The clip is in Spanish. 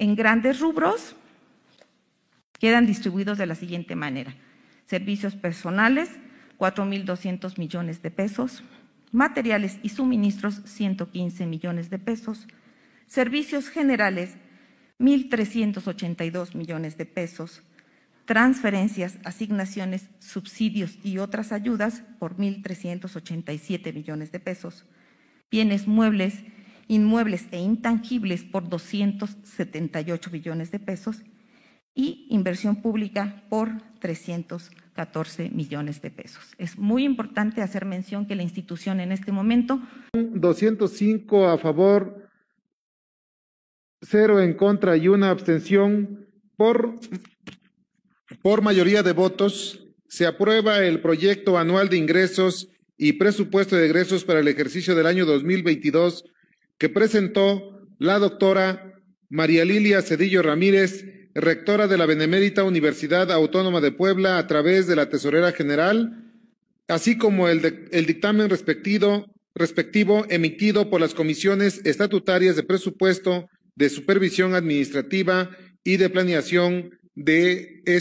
en grandes rubros quedan distribuidos de la siguiente manera. Servicios personales, 4.200 millones de pesos. Materiales y suministros, 115 millones de pesos. Servicios generales, 1.382 millones de pesos. Transferencias, asignaciones, subsidios y otras ayudas por 1.387 millones de pesos. Bienes muebles, inmuebles e intangibles por 278 billones de pesos y inversión pública por 314 millones de pesos. Es muy importante hacer mención que la institución en este momento... 205 a favor, cero en contra y una abstención por... Por mayoría de votos, se aprueba el proyecto anual de ingresos y presupuesto de egresos para el ejercicio del año 2022 que presentó la doctora María Lilia Cedillo Ramírez, rectora de la Benemérita Universidad Autónoma de Puebla a través de la Tesorera General, así como el, el dictamen respectivo, respectivo emitido por las comisiones estatutarias de presupuesto, de supervisión administrativa y de planeación de